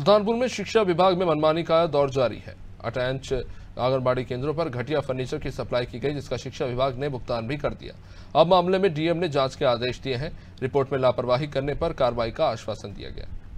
सुल्तानपुर में शिक्षा विभाग में मनमानी का दौर जारी है अटैच आंगनबाड़ी केंद्रों पर घटिया फर्नीचर की सप्लाई की गई जिसका शिक्षा विभाग ने भुगतान भी कर दिया अब मामले में डीएम ने जांच के आदेश दिए हैं रिपोर्ट में लापरवाही करने पर कार्रवाई का आश्वासन दिया गया